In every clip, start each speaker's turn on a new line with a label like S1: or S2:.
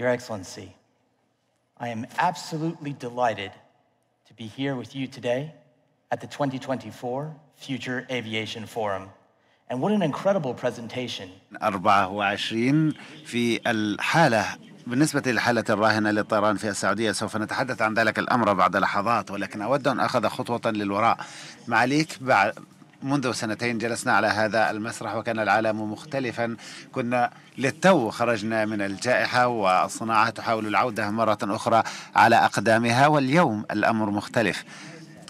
S1: Your Excellency, I am absolutely delighted to be here with you today at the 2024 Future Aviation Forum. And what an incredible presentation. 24 بالنسبة للحالة الراهنة للطيران في السعودية سوف نتحدث عن ذلك الأمر بعد لحظات ولكن أود أن أخذ خطوة للوراء معاليك منذ سنتين جلسنا على هذا المسرح وكان العالم مختلفا كنا للتو خرجنا من الجائحة والصناعة تحاول العودة مرة أخرى على أقدامها واليوم الأمر مختلف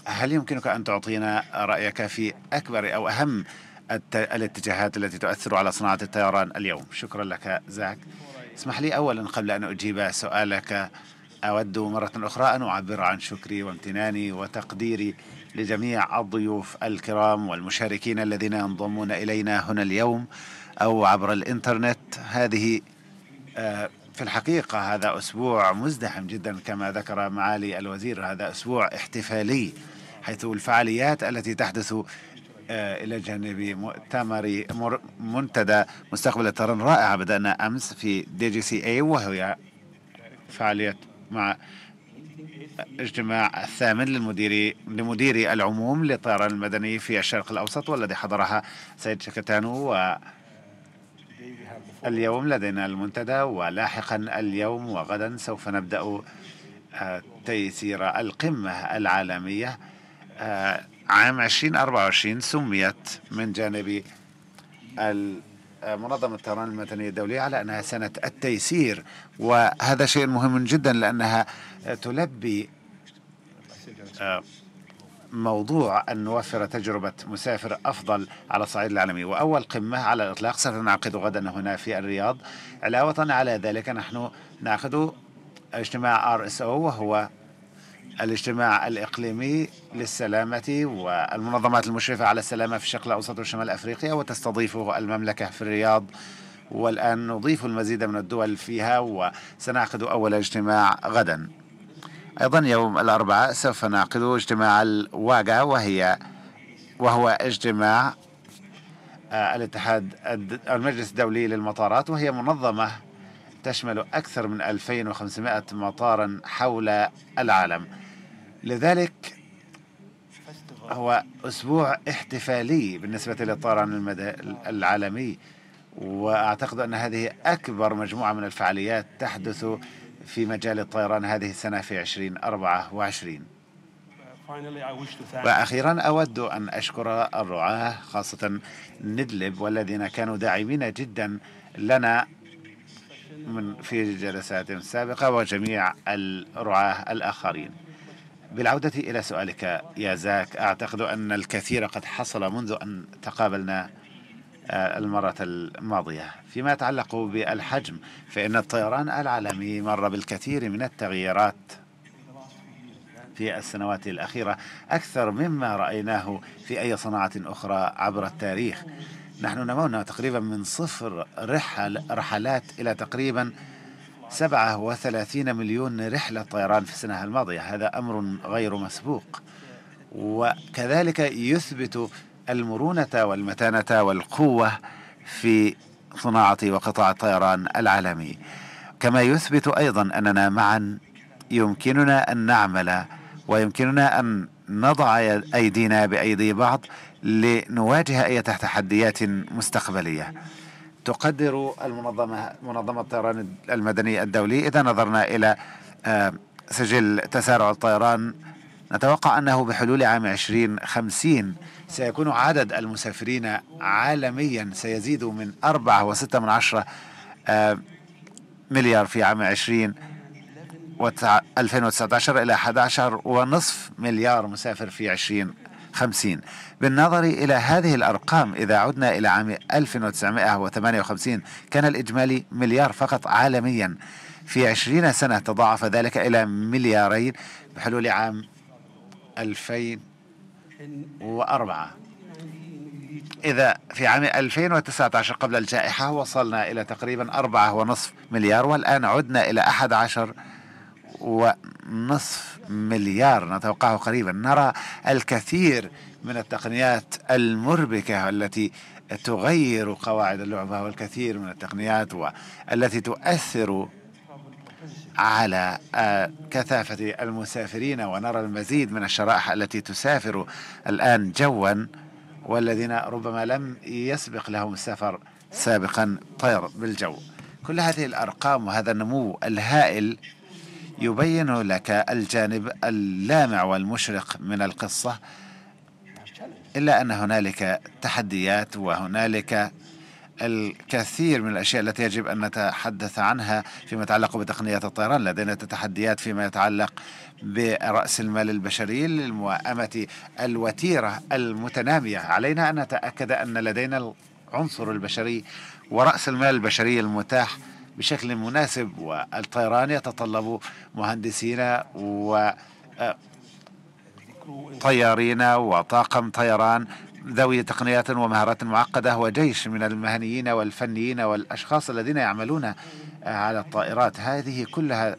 S1: هل يمكنك أن تعطينا رأيك في أكبر أو أهم الاتجاهات التي تؤثر على صناعة الطيران اليوم شكرا لك زاك اسمح لي أولا قبل أن أجيب سؤالك أود مرة أخرى أن أعبر عن شكري وامتناني وتقديري لجميع الضيوف الكرام والمشاركين الذين ينضمون إلينا هنا اليوم أو عبر الإنترنت هذه آه، في الحقيقة هذا أسبوع مزدحم جدا كما ذكر معالي الوزير هذا أسبوع احتفالي حيث الفعاليات التي تحدث آه، إلى جانب مؤتمر منتدى مستقبل الترن رائعة بدأنا أمس في دي جي سي اي وهي فعالية مع اجتماع الثامن للمدير لمديري العموم للطيران المدني في الشرق الأوسط والذي حضرها سيد شكتانو اليوم لدينا المنتدى ولاحقا اليوم وغدا سوف نبدأ آه، تيسير القمة العالمية آه، عام 2024 سميت من جانب ال منظمة الطيران المدنية الدولية على أنها سنة التيسير وهذا شيء مهم جدا لأنها تلبي آه، موضوع أن نوفر تجربة مسافر أفضل على الصعيد العالمي وأول قمة على الإطلاق ستنعقد غدا هنا في الرياض علاوة على ذلك نحن نعقد اجتماع ار اس او وهو الاجتماع الإقليمي للسلامة والمنظمات المشرفة على السلامة في الشرق الأوسط وشمال أفريقيا وتستضيفه المملكة في الرياض والآن نضيف المزيد من الدول فيها وسنعقد أول اجتماع غدا أيضا يوم الأربعاء سوف نعقد اجتماع الواقع وهي وهو اجتماع آه، الاتحاد المجلس الدولي للمطارات وهي منظمة تشمل أكثر من 2500 مطارا حول العالم لذلك هو أسبوع احتفالي بالنسبة للطيران العالمي وأعتقد أن هذه أكبر مجموعة من الفعاليات تحدث في مجال الطيران هذه السنة في 2024 وأخيرا أود أن أشكر الرعاة خاصة ندلب والذين كانوا داعمين جدا لنا من في جلسات سابقة وجميع الرعاة الآخرين بالعودة إلى سؤالك يا زاك أعتقد أن الكثير قد حصل منذ أن تقابلنا آه، المرة الماضية فيما يتعلق بالحجم فإن الطيران العالمي مر بالكثير من التغييرات في السنوات الأخيرة أكثر مما رأيناه في أي صناعة أخرى عبر التاريخ نحن نمونا تقريبا من صفر رحل رحلات إلى تقريبا 37 مليون رحلة طيران في السنة الماضية هذا أمر غير مسبوق وكذلك يثبت المرونة والمتانة والقوة في صناعة وقطاع الطيران العالمي كما يثبت أيضا أننا معا يمكننا أن نعمل ويمكننا أن نضع أيدينا بأيدي بعض لنواجه أي تحديات مستقبلية تقدر المنظمة منظمة الطيران المدني الدولي إذا نظرنا إلى سجل تسارع الطيران نتوقع أنه بحلول عام 2050 سيكون عدد المسافرين عالميا سيزيد من 4.6 من عشرة مليار في عام 20 2019 إلى 11 ونصف مليار مسافر في 20 50 بالنظر إلى هذه الأرقام إذا عدنا إلى عام 1958 كان الإجمالي مليار فقط عالميا في 20 سنة تضاعف ذلك إلى مليارين بحلول عام 2004 إذا في عام 2019 قبل الجائحة وصلنا إلى تقريبا 4.5 مليار والآن عدنا إلى 11 و نصف مليار نتوقعه قريبا نرى الكثير من التقنيات المربكة التي تغير قواعد اللعبة والكثير من التقنيات والتي تؤثر على آه، كثافة المسافرين ونرى المزيد من الشرائح التي تسافر الآن جوا والذين ربما لم يسبق لهم السفر سابقا طير بالجو كل هذه الأرقام وهذا النمو الهائل يبين لك الجانب اللامع والمشرق من القصة إلا أن هنالك تحديات وهنالك الكثير من الأشياء التي يجب أن نتحدث عنها فيما يتعلق بتقنيات الطيران لدينا تحديات فيما يتعلق برأس المال البشري للموائمة الوتيرة المتنامية علينا أن نتأكد أن لدينا العنصر البشري ورأس المال البشري المتاح بشكل مناسب والطيران يتطلب مهندسين و آه، طيارين وطاقم طيران ذوي تقنيات ومهارات معقدة وجيش من المهنيين والفنيين والأشخاص الذين يعملون آه، على الطائرات هذه كلها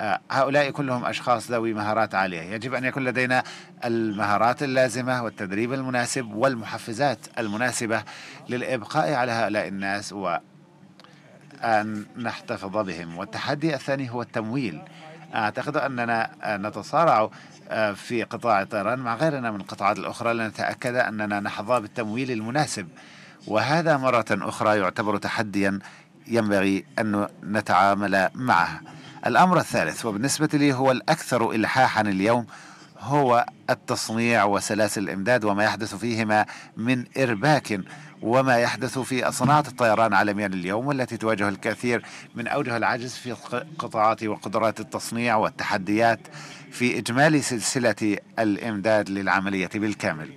S1: آه، هؤلاء كلهم أشخاص ذوي مهارات عالية يجب أن يكون لدينا المهارات اللازمة والتدريب المناسب والمحفزات المناسبة للإبقاء على هؤلاء الناس و أن نحتفظ بهم والتحدي الثاني هو التمويل أعتقد أننا نتصارع آه، في قطاع الطيران مع غيرنا من القطاعات الأخرى لنتأكد أننا نحظى بالتمويل المناسب وهذا مرة أخرى يعتبر تحديا ينبغي أن نتعامل معه الأمر الثالث وبالنسبة لي هو الأكثر إلحاحا اليوم هو التصنيع وسلاسل الإمداد وما يحدث فيهما من إرباك وما يحدث في صناعة الطيران عالميا اليوم والتي تواجه الكثير من أوجه العجز في قطاعات وقدرات التصنيع والتحديات في إجمالي سلسلة الإمداد للعملية بالكامل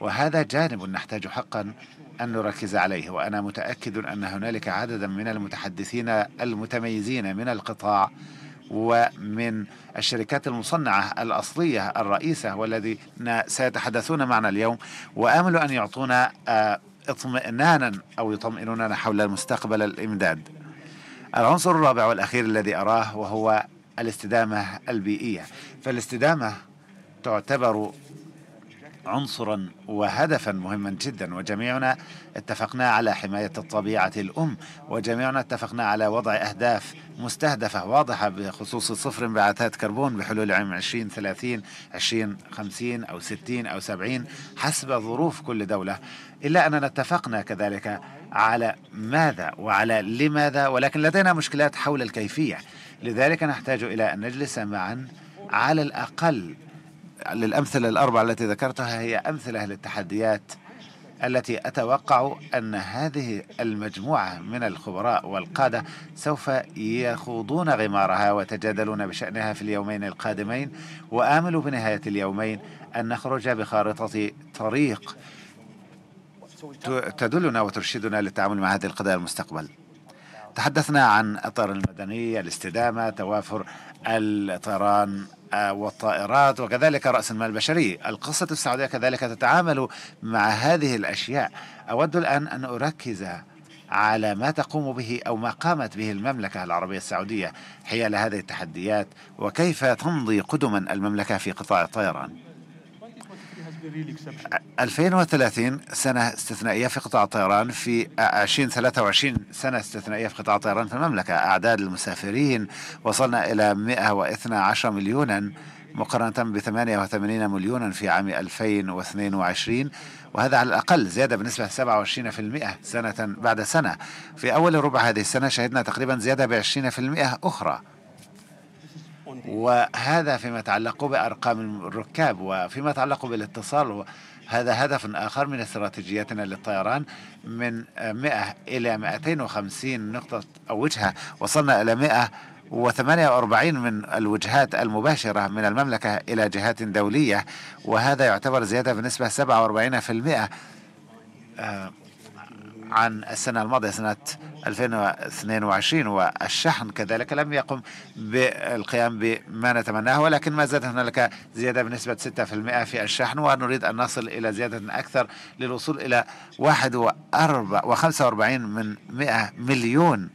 S1: وهذا جانب نحتاج حقا أن نركز عليه وأنا متأكد أن هنالك عددا من المتحدثين المتميزين من القطاع ومن الشركات المصنعة الأصلية الرئيسة والذين سيتحدثون معنا اليوم وآمل أن يعطونا آه، اطمئنانا أو يطمئنوننا حول المستقبل الإمداد العنصر الرابع والأخير الذي أراه وهو الاستدامة البيئية فالاستدامة تعتبر عنصرا وهدفا مهما جدا وجميعنا اتفقنا على حماية الطبيعة الأم وجميعنا اتفقنا على وضع أهداف مستهدفة واضحة بخصوص صفر انبعاثات كربون بحلول عام 2030 2050 أو 60 أو 70 حسب ظروف كل دولة إلا أننا اتفقنا كذلك على ماذا وعلى لماذا ولكن لدينا مشكلات حول الكيفية لذلك نحتاج إلى أن نجلس معا على الأقل للأمثلة الأربعة التي ذكرتها هي أمثلة للتحديات التي أتوقع أن هذه المجموعة من الخبراء والقادة سوف يخوضون غمارها ويتجادلون بشأنها في اليومين القادمين وآمل بنهاية اليومين أن نخرج بخارطة طريق تدلنا وترشدنا للتعامل مع هذه القضايا المستقبل تحدثنا عن أطار المدني الاستدامة توافر الطيران والطائرات وكذلك رأس المال البشري القصة السعودية كذلك تتعامل مع هذه الأشياء أود الآن أن أركز على ما تقوم به أو ما قامت به المملكة العربية السعودية حيال هذه التحديات وكيف تمضي قدما المملكة في قطاع الطيران 2030 سنة استثنائية في قطاع الطيران في 2023 سنة استثنائية في قطاع الطيران في المملكة أعداد المسافرين وصلنا إلى 112 مليونا مقارنة ب 88 مليونا في عام 2022 وهذا على الأقل زيادة بنسبة 27% سنة بعد سنة في أول ربع هذه السنة شهدنا تقريبا زيادة ب 20% أخرى وهذا فيما يتعلق بأرقام الركاب وفيما يتعلق بالاتصال هذا هدف آخر من استراتيجيتنا للطيران من 100 إلى 250 نقطة أو وجهة وصلنا إلى 100 و48 من الوجهات المباشرة من المملكة إلى جهات دولية وهذا يعتبر زيادة بنسبة 47% عن السنة الماضية سنة 2022 والشحن كذلك لم يقم بالقيام بما نتمناه ولكن ما زالت هنالك زيادة بنسبة 6% في الشحن ونريد أن نصل إلى زيادة أكثر للوصول إلى 45 من 100 مليون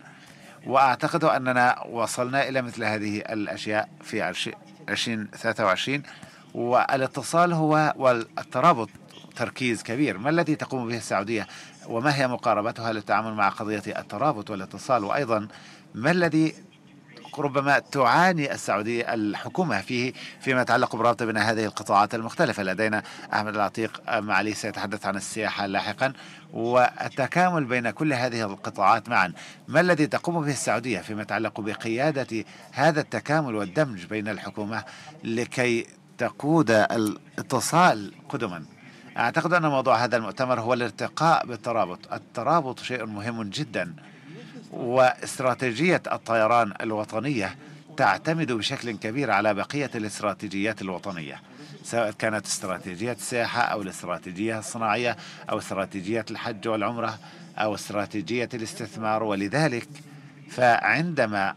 S1: وأعتقد أننا وصلنا إلى مثل هذه الأشياء في 2023 والاتصال هو والترابط تركيز كبير ما الذي تقوم به السعودية وما هي مقاربتها للتعامل مع قضية الترابط والاتصال وأيضا ما الذي ربما تعاني السعودية الحكومة فيه فيما يتعلق برابط بين هذه القطاعات المختلفة لدينا أحمد العتيق معالي سيتحدث عن السياحة لاحقا والتكامل بين كل هذه القطاعات معا ما الذي تقوم به السعودية فيما يتعلق بقيادة هذا التكامل والدمج بين الحكومة لكي تقود الاتصال قدما أعتقد أن موضوع هذا المؤتمر هو الارتقاء بالترابط الترابط شيء مهم جدا واستراتيجية الطيران الوطنية تعتمد بشكل كبير على بقية الاستراتيجيات الوطنية سواء كانت استراتيجية السياحة أو الاستراتيجية الصناعية أو استراتيجية الحج والعمرة أو استراتيجية الاستثمار ولذلك فعندما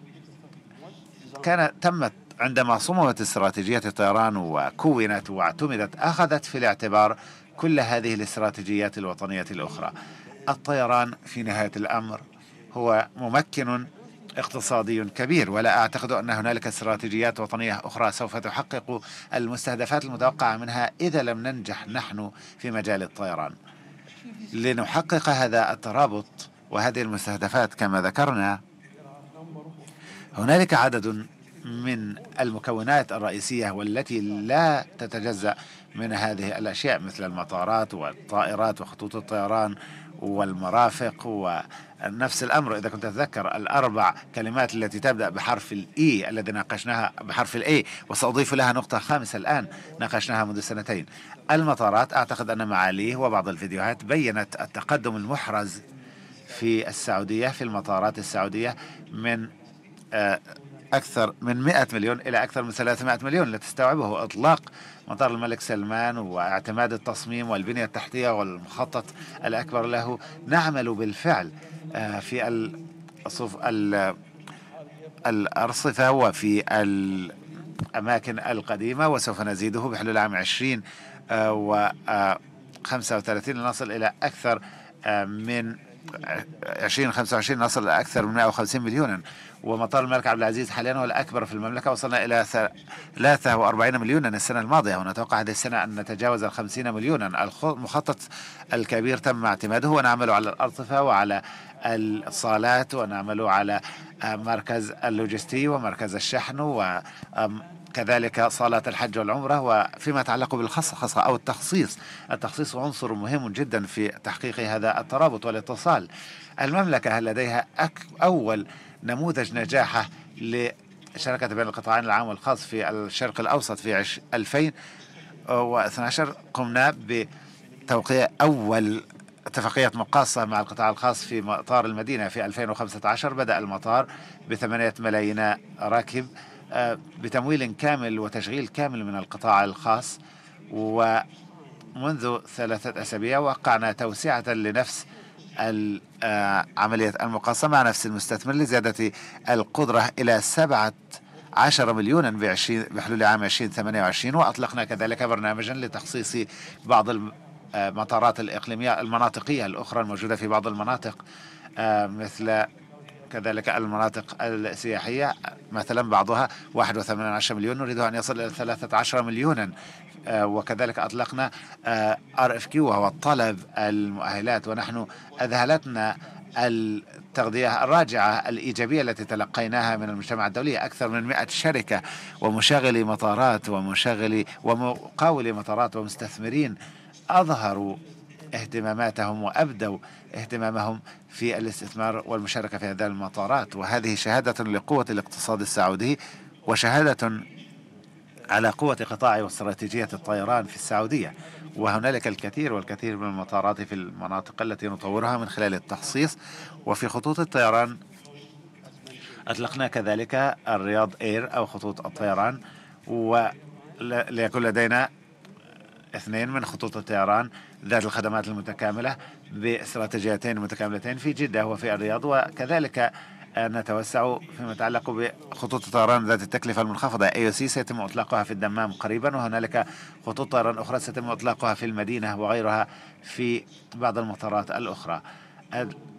S1: كان تمت عندما صممت استراتيجية الطيران وكونت واعتمدت أخذت في الاعتبار كل هذه الاستراتيجيات الوطنية الأخرى الطيران في نهاية الأمر هو ممكن اقتصادي كبير ولا أعتقد أن هنالك استراتيجيات وطنية أخرى سوف تحقق المستهدفات المتوقعة منها إذا لم ننجح نحن في مجال الطيران لنحقق هذا الترابط وهذه المستهدفات كما ذكرنا هنالك عدد من المكونات الرئيسية والتي لا تتجزأ من هذه الأشياء مثل المطارات والطائرات وخطوط الطيران والمرافق ونفس الأمر إذا كنت تتذكر الأربع كلمات التي تبدأ بحرف الإي e الذي ناقشناها بحرف الإي وسأضيف لها نقطة خامسة الآن ناقشناها منذ سنتين المطارات أعتقد أن معاليه وبعض الفيديوهات بينت التقدم المحرز في السعودية في المطارات السعودية من آه، أكثر من 100 مليون إلى أكثر من 300 مليون لتستوعبه تستوعبه إطلاق مطار الملك سلمان واعتماد التصميم والبنية التحتية والمخطط الأكبر له نعمل بالفعل آه، في الصف الأرصفة وفي الأماكن القديمة وسوف نزيده بحلول عام 20 آه، و 35 آه، لنصل إلى أكثر من 2025 نصل إلى أكثر من 150 مليونا ومطار الملك عبد العزيز حاليا هو الأكبر في المملكة وصلنا إلى 43 مليونا السنة الماضية ونتوقع هذه السنة أن نتجاوز ال 50 مليونا المخطط الكبير تم اعتماده ونعمل على الأرصفة وعلى الصالات ونعمل على مركز اللوجستي ومركز الشحن و كذلك صلاة الحج والعمرة وفيما يتعلق بالخصخصة أو التخصيص التخصيص عنصر مهم جدا في تحقيق هذا الترابط والاتصال المملكة هل لديها أول نموذج نجاحة لشراكة بين القطاعين العام والخاص في الشرق الأوسط في 2012 قمنا بتوقيع أول اتفاقية مقاصة مع القطاع الخاص في مطار المدينة في 2015 بدأ المطار بثمانية ملايين راكب آه، بتمويل كامل وتشغيل كامل من القطاع الخاص ومنذ ثلاثة أسابيع وقعنا توسعة لنفس آه، عملية المقاسمة مع نفس المستثمر لزيادة القدرة إلى سبعة عشر مليونا بحلول عام 2028 وأطلقنا كذلك برنامجا لتخصيص بعض المطارات آه، الإقليمية المناطقية الأخرى الموجودة في بعض المناطق مثل كذلك المناطق السياحية مثلا بعضها 1.8 مليون نريده أن يصل إلى 13 مليونا آه، وكذلك أطلقنا آه، ار اف كيو وهو طلب المؤهلات ونحن أذهلتنا التغذية الراجعة الإيجابية التي تلقيناها من المجتمع الدولي أكثر من 100 شركة ومشغلي مطارات ومشغلي ومقاولي مطارات ومستثمرين أظهروا اهتماماتهم وأبدوا اهتمامهم في الاستثمار والمشاركة في هذه المطارات وهذه شهادة لقوة الاقتصاد السعودي وشهادة على قوة قطاع واستراتيجية الطيران في السعودية وهنالك الكثير والكثير من المطارات في المناطق التي نطورها من خلال التخصيص وفي خطوط الطيران أطلقنا كذلك الرياض إير أو خطوط الطيران وليكن لدينا اثنين من خطوط الطيران ذات الخدمات المتكاملة باستراتيجيتين متكاملتين في جدة وفي الرياض وكذلك نتوسع فيما يتعلق بخطوط الطيران ذات التكلفة المنخفضة اي سي سيتم إطلاقها في الدمام قريبا وهنالك خطوط طيران أخرى سيتم إطلاقها في المدينة وغيرها في بعض المطارات الأخرى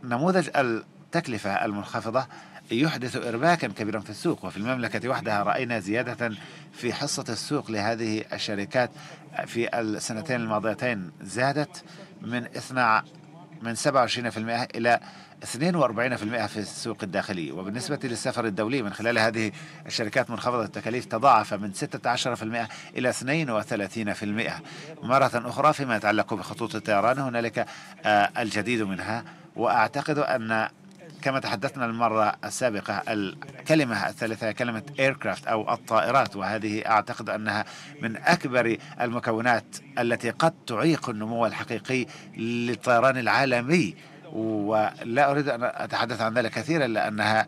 S1: نموذج التكلفة المنخفضة يحدث إرباكا كبيرا في السوق وفي المملكة وحدها رأينا زيادة في حصة السوق لهذه الشركات في السنتين الماضيتين زادت من من 27% إلى 42% في السوق الداخلي وبالنسبة للسفر الدولي من خلال هذه الشركات منخفضة التكاليف تضاعف من 16% إلى 32% مرة أخرى فيما يتعلق بخطوط الطيران هنالك آه، الجديد منها وأعتقد أن كما تحدثنا المرة السابقة الكلمة الثالثة كلمة ايركرافت أو الطائرات وهذه أعتقد أنها من أكبر المكونات التي قد تعيق النمو الحقيقي للطيران العالمي ولا أريد أن أتحدث عن ذلك كثيرا لأنها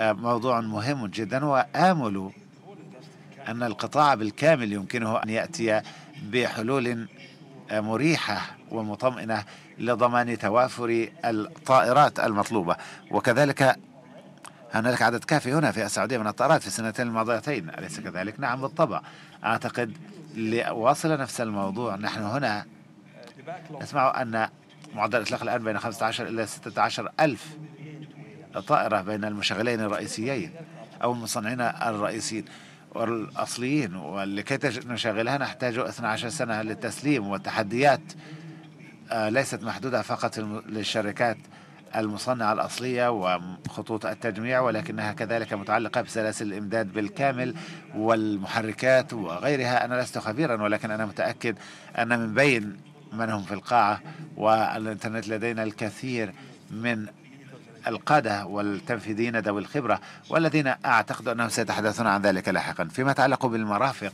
S1: موضوع مهم جدا وآمل أن القطاع بالكامل يمكنه أن يأتي بحلول مريحة ومطمئنة لضمان توافر الطائرات المطلوبة وكذلك هنالك عدد كافي هنا في السعودية من الطائرات في السنتين الماضيتين أليس كذلك؟ نعم بالطبع أعتقد لواصل نفس الموضوع نحن هنا نسمع أن معدل الإطلاق الآن بين 15 إلى 16 ألف طائرة بين المشغلين الرئيسيين أو المصنعين الرئيسيين والأصليين ولكي نشغلها نحتاج 12 سنة للتسليم والتحديات آه، ليست محدودة فقط للشركات المصنعة الأصلية وخطوط التجميع ولكنها كذلك متعلقة بسلاسل الإمداد بالكامل والمحركات وغيرها أنا لست خبيرا ولكن أنا متأكد أن من بين من هم في القاعة والإنترنت لدينا الكثير من القادة والتنفيذيين ذوي الخبرة والذين أعتقد أنهم سيتحدثون عن ذلك لاحقا فيما يتعلق بالمرافق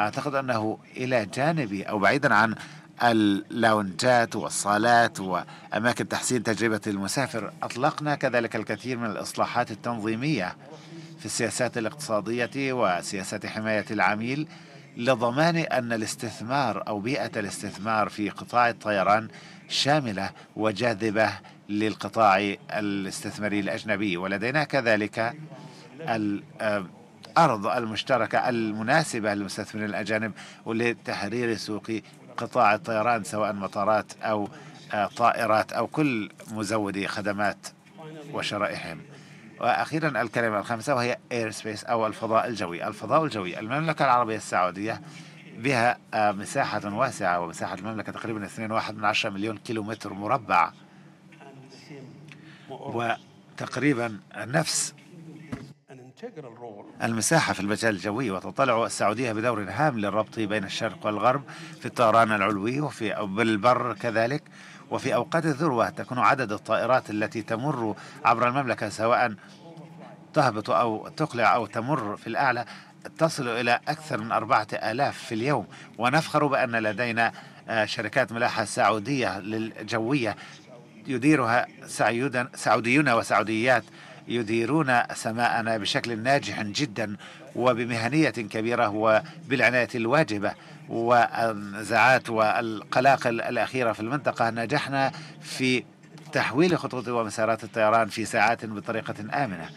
S1: أعتقد أنه إلى جانب أو بعيدا عن اللونجات والصالات وأماكن تحسين تجربة المسافر أطلقنا كذلك الكثير من الإصلاحات التنظيمية في السياسات الاقتصادية وسياسات حماية العميل لضمان أن الاستثمار أو بيئة الاستثمار في قطاع الطيران شاملة وجاذبة للقطاع الاستثماري الأجنبي ولدينا كذلك الأرض المشتركة المناسبة للمستثمرين الأجانب ولتحرير سوق قطاع الطيران سواء مطارات أو آه، طائرات أو كل مزودي خدمات وشرائحهم وأخيرا الكلمة الخامسة وهي اير سبيس أو الفضاء الجوي الفضاء الجوي المملكة العربية السعودية بها آه، مساحة واسعة ومساحة المملكة تقريبا 2.1 مليون كيلومتر مربع وتقريبا نفس المساحة في المجال الجوي وتطلع السعودية بدور هام للربط بين الشرق والغرب في الطيران العلوي وفي بالبر كذلك وفي أوقات الذروة تكون عدد الطائرات التي تمر عبر المملكة سواء تهبط أو تقلع أو تمر في الأعلى تصل إلى أكثر من أربعة آلاف في اليوم ونفخر بأن لدينا آه، شركات ملاحة سعودية للجوية يديرها سعوديون وسعوديات يديرون سماءنا بشكل ناجح جدا وبمهنية كبيرة وبالعناية الواجبة والنزاعات والقلاقل الأخيرة في المنطقة نجحنا في تحويل خطوط ومسارات الطيران في ساعات بطريقة آمنة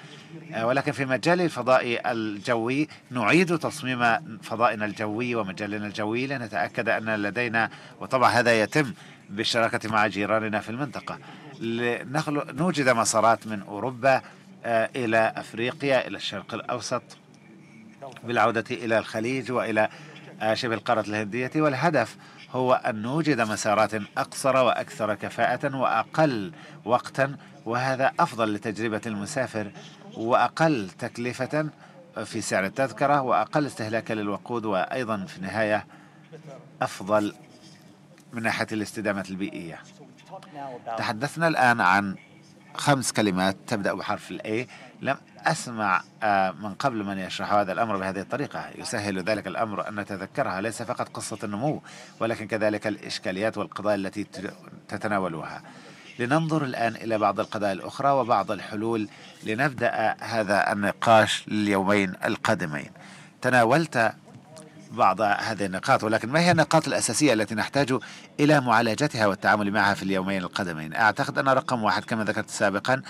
S1: آه، ولكن في مجال الفضاء الجوي نعيد تصميم فضائنا الجوي ومجالنا الجوي لنتأكد أن لدينا وطبعا هذا يتم بالشراكة مع جيراننا في المنطقة لنوجد مسارات من أوروبا آه، إلى أفريقيا إلى الشرق الأوسط بالعودة إلى الخليج وإلى آه، شبه القارة الهندية والهدف هو أن نوجد مسارات أقصر وأكثر كفاءة وأقل وقتا وهذا أفضل لتجربة المسافر وأقل تكلفة في سعر التذكرة وأقل استهلاكا للوقود وأيضا في النهاية أفضل من ناحية الاستدامة البيئية تحدثنا الآن عن خمس كلمات تبدأ بحرف الأي لم أسمع آه، من قبل من يشرح هذا الأمر بهذه الطريقة يسهل ذلك الأمر أن نتذكرها ليس فقط قصة النمو ولكن كذلك الإشكاليات والقضايا التي تتناولها لننظر الآن إلى بعض القضايا الأخرى وبعض الحلول لنبدأ هذا النقاش لليومين القادمين تناولت بعض هذه النقاط ولكن ما هي النقاط الأساسية التي نحتاج إلى معالجتها والتعامل معها في اليومين القادمين أعتقد أن رقم واحد كما ذكرت سابقا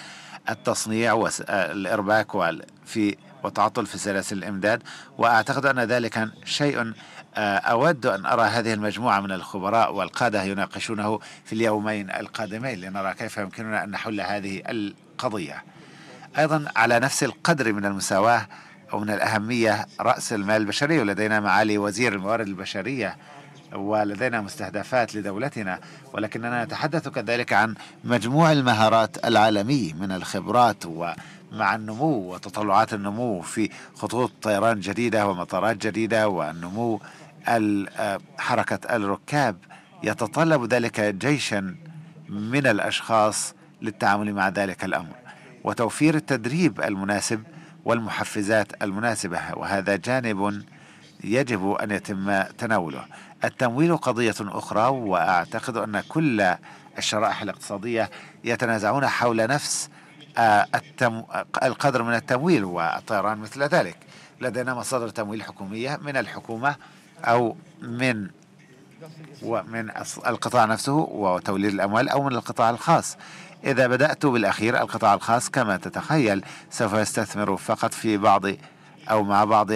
S1: التصنيع والإرباك في وتعطل في سلاسل الإمداد وأعتقد أن ذلك شيء آه، أود أن أرى هذه المجموعة من الخبراء والقادة يناقشونه في اليومين القادمين لنرى كيف يمكننا أن نحل هذه القضية أيضا على نفس القدر من المساواة ومن الأهمية رأس المال البشري ولدينا معالي وزير الموارد البشرية ولدينا مستهدفات لدولتنا ولكننا نتحدث كذلك عن مجموع المهارات العالمي من الخبرات ومع النمو وتطلعات النمو في خطوط طيران جديدة ومطارات جديدة والنمو آه، حركة الركاب يتطلب ذلك جيشا من الأشخاص للتعامل مع ذلك الأمر وتوفير التدريب المناسب والمحفزات المناسبة وهذا جانب يجب أن يتم تناوله التمويل قضية أخرى وأعتقد أن كل الشرائح الاقتصادية يتنازعون حول نفس آه، التم... القدر من التمويل والطيران مثل ذلك لدينا مصادر تمويل حكومية من الحكومة أو من ومن القطاع نفسه وتوليد الأموال أو من القطاع الخاص إذا بدأت بالأخير القطاع الخاص كما تتخيل سوف يستثمر فقط في بعض أو مع بعض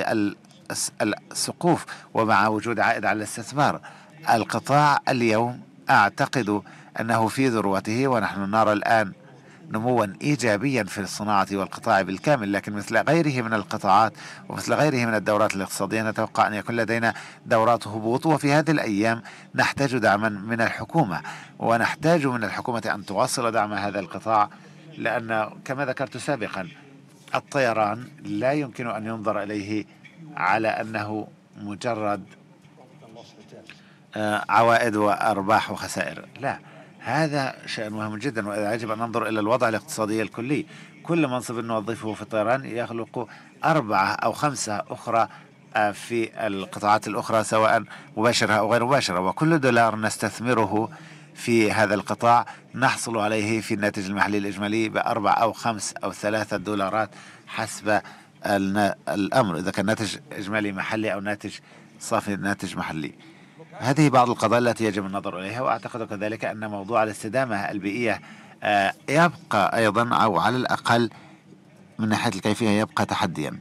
S1: السقوف ومع وجود عائد على الاستثمار القطاع اليوم أعتقد أنه في ذروته ونحن نرى الآن نموا إيجابيا في الصناعة والقطاع بالكامل لكن مثل غيره من القطاعات ومثل غيره من الدورات الاقتصادية نتوقع أن يكون لدينا دورات هبوط وفي هذه الأيام نحتاج دعما من الحكومة ونحتاج من الحكومة أن تواصل دعم هذا القطاع لأن كما ذكرت سابقا الطيران لا يمكن أن ينظر إليه على أنه مجرد آه، عوائد وأرباح وخسائر لا هذا شيء مهم جدا ويجب أن ننظر إلى الوضع الاقتصادي الكلي كل منصب نوظفه في الطيران يخلق أربعة أو خمسة أخرى آه، في القطاعات الأخرى سواء مباشرة أو غير مباشرة وكل دولار نستثمره في هذا القطاع نحصل عليه في الناتج المحلي الإجمالي بأربع أو خمس أو ثلاثة دولارات حسب الأمر إذا كان ناتج إجمالي محلي أو ناتج صافي ناتج محلي هذه بعض القضايا التي يجب النظر إليها وأعتقد كذلك أن موضوع الاستدامة البيئية آه، يبقى أيضا أو على الأقل من ناحية الكيفية يبقى تحديا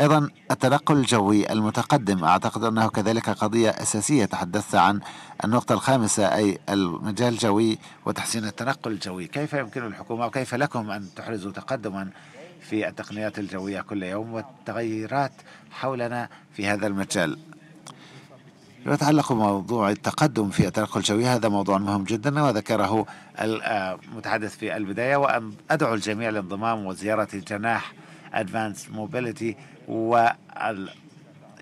S1: أيضا التنقل الجوي المتقدم أعتقد أنه كذلك قضية أساسية تحدثت عن النقطة الخامسة أي المجال الجوي وتحسين التنقل الجوي كيف يمكن للحكومة وكيف لكم أن تحرزوا تقدما في التقنيات الجوية كل يوم والتغيرات حولنا في هذا المجال يتعلق بموضوع التقدم في التنقل الجوي هذا موضوع مهم جدا وذكره المتحدث آه، في البداية وأن أدعو الجميع للانضمام وزيارة جناح أدفانس موبيليتي وال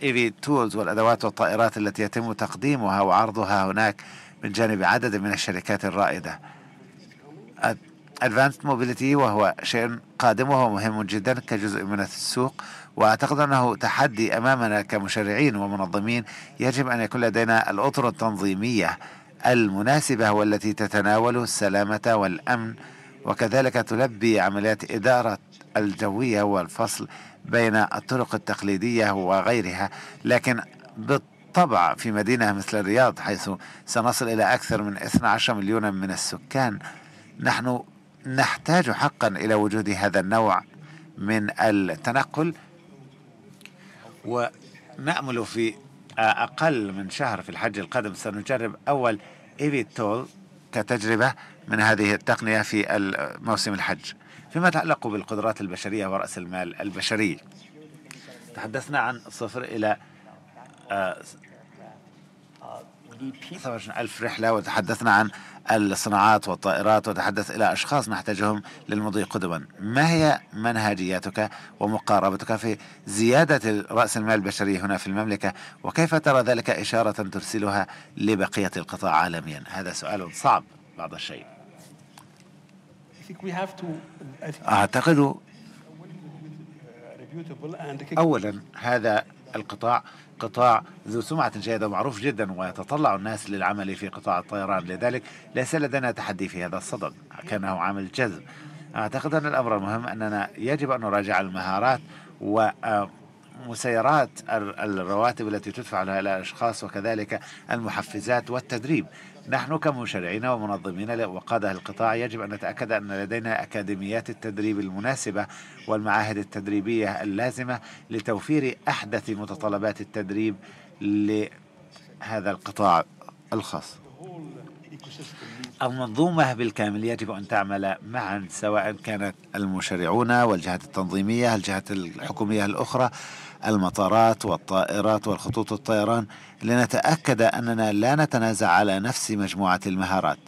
S1: إيفي e تولز والأدوات والطائرات التي يتم تقديمها وعرضها هناك من جانب عدد من الشركات الرائدة ادفانسد موبيليتي وهو شيء قادم وهو مهم جدا كجزء من السوق واعتقد انه تحدي امامنا كمشرعين ومنظمين يجب ان يكون لدينا الاطر التنظيميه المناسبه والتي تتناول السلامه والامن وكذلك تلبي عمليات اداره الجويه والفصل بين الطرق التقليديه وغيرها لكن بالطبع في مدينه مثل الرياض حيث سنصل الى اكثر من 12 مليونا من السكان نحن نحتاج حقا إلى وجود هذا النوع من التنقل ونأمل في أقل من شهر في الحج القادم سنجرب أول إيفي تول كتجربة من هذه التقنية في موسم الحج فيما يتعلق بالقدرات البشرية ورأس المال البشري تحدثنا عن صفر إلى آه، ألف رحلة وتحدثنا عن الصناعات والطائرات وتحدث إلى أشخاص نحتاجهم للمضي قدما ما هي منهجياتك ومقاربتك في زيادة رأس المال البشري هنا في المملكة وكيف ترى ذلك إشارة ترسلها لبقية القطاع عالميا هذا سؤال صعب بعض الشيء أعتقد أولا هذا القطاع قطاع ذو سمعة جيدة ومعروف جدا ويتطلع الناس للعمل في قطاع الطيران لذلك ليس لدينا تحدي في هذا الصدد كانه عامل جذب أعتقد أن الأمر المهم أننا يجب أن نراجع المهارات و مسيرات الرواتب التي تدفع لها الأشخاص وكذلك المحفزات والتدريب نحن كمشرعين ومنظمين وقادة القطاع يجب أن نتأكد أن لدينا أكاديميات التدريب المناسبة والمعاهد التدريبية اللازمة لتوفير أحدث متطلبات التدريب لهذا القطاع الخاص المنظومة بالكامل يجب أن تعمل معا سواء كانت المشرعون والجهات التنظيمية الجهات الحكومية الأخرى المطارات والطائرات والخطوط الطيران لنتأكد أننا لا نتنازع على نفس مجموعة المهارات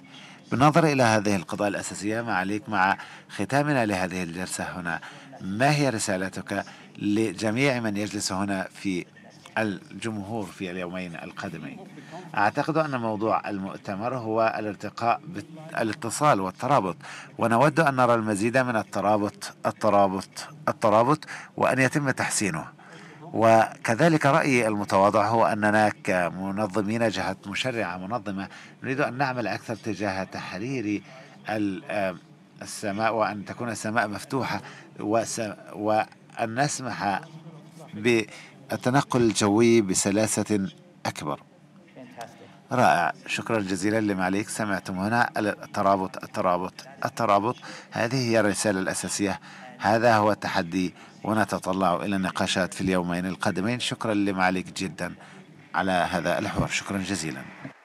S1: بالنظر إلى هذه القضايا الأساسية معاليك مع ختامنا لهذه الجلسة هنا ما هي رسالتك لجميع من يجلس هنا في الجمهور في اليومين القادمين أعتقد أن موضوع المؤتمر هو الارتقاء بالاتصال والترابط ونود أن نرى المزيد من الترابط الترابط الترابط وأن يتم تحسينه وكذلك رأيي المتواضع هو أننا كمنظمين جهة مشرعة منظمة نريد أن نعمل أكثر تجاه تحرير آه، السماء وأن تكون السماء مفتوحة وأن نسمح بالتنقل الجوي بسلاسة أكبر رائع شكرا جزيلا لما عليك سمعتم هنا الترابط الترابط الترابط هذه هي الرسالة الأساسية هذا هو التحدي ونتطلع إلى النقاشات في اليومين القادمين شكرا لمعاليك جدا على هذا الحوار شكرا جزيلا